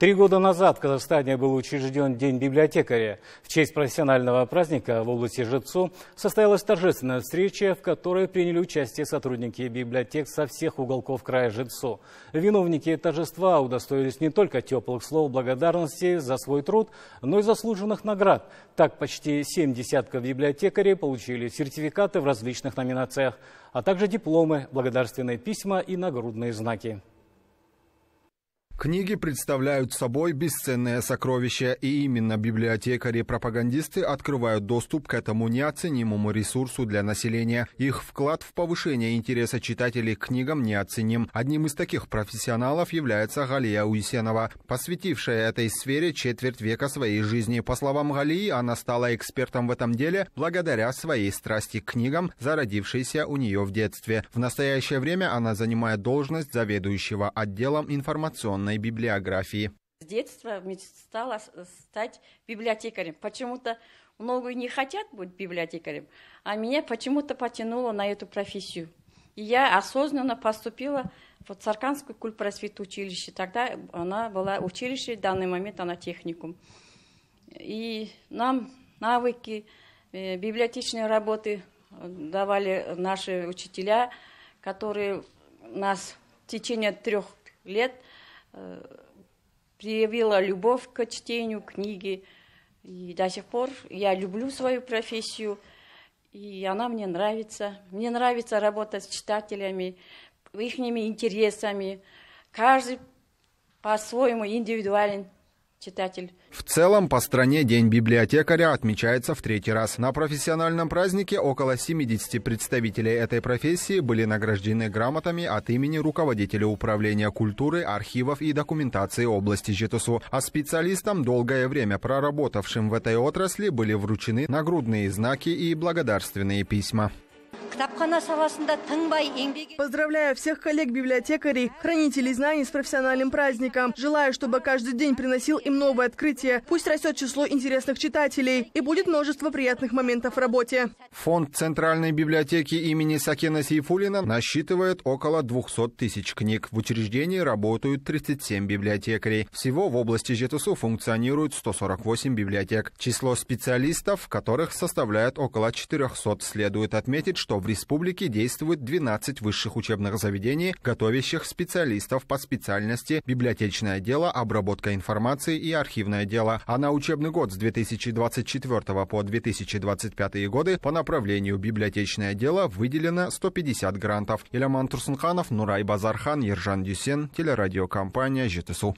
Три года назад в Казахстане был учрежден День библиотекаря. В честь профессионального праздника в области Жицу состоялась торжественная встреча, в которой приняли участие сотрудники библиотек со всех уголков края Жицу. Виновники торжества удостоились не только теплых слов благодарности за свой труд, но и заслуженных наград. Так почти семь десятков библиотекарей получили сертификаты в различных номинациях, а также дипломы, благодарственные письма и нагрудные знаки. Книги представляют собой бесценное сокровище, и именно библиотекари-пропагандисты открывают доступ к этому неоценимому ресурсу для населения. Их вклад в повышение интереса читателей к книгам неоценим. Одним из таких профессионалов является Галия Уисенова, посвятившая этой сфере четверть века своей жизни. По словам Галии, она стала экспертом в этом деле благодаря своей страсти к книгам, зародившейся у нее в детстве. В настоящее время она занимает должность заведующего отделом информационной полной библиографии. С детства мечтала стать библиотекарем. Почему-то многие не хотят быть библиотекарем, а меня почему-то потянуло на эту профессию. И я осознанно поступила в Царканскую культпросвет училище. Тогда она была училище, в данный момент она техникум. И нам навыки э, библиотечной работы давали наши учителя, которые нас в течение трех лет – Э, проявила любовь к чтению книги. И до сих пор я люблю свою профессию, и она мне нравится. Мне нравится работать с читателями, их интересами. Каждый по-своему индивидуален читатель. В целом по стране День библиотекаря отмечается в третий раз. На профессиональном празднике около 70 представителей этой профессии были награждены грамотами от имени руководителя управления культуры, архивов и документации области Житусу. А специалистам, долгое время проработавшим в этой отрасли, были вручены нагрудные знаки и благодарственные письма. Поздравляю всех коллег-библиотекарей, хранителей знаний с профессиональным праздником. Желаю, чтобы каждый день приносил им новые открытия. Пусть растет число интересных читателей и будет множество приятных моментов в работе. Фонд Центральной библиотеки имени Сакена Сейфулина насчитывает около 200 тысяч книг. В учреждении работают 37 библиотекарей. Всего в области ЖТСУ функционирует 148 библиотек. Число специалистов, которых составляет около 400, следует отметить, что в республике действует 12 высших учебных заведений, готовящих специалистов по специальности библиотечное дело, обработка информации и архивное дело, а на учебный год с 2024 по 2025 годы по направлению библиотечное дело выделено 150 грантов. Иляман Турсунханов, Нурай Базархан, Ержан Дюсен, телерадиокомпания ЖТСУ.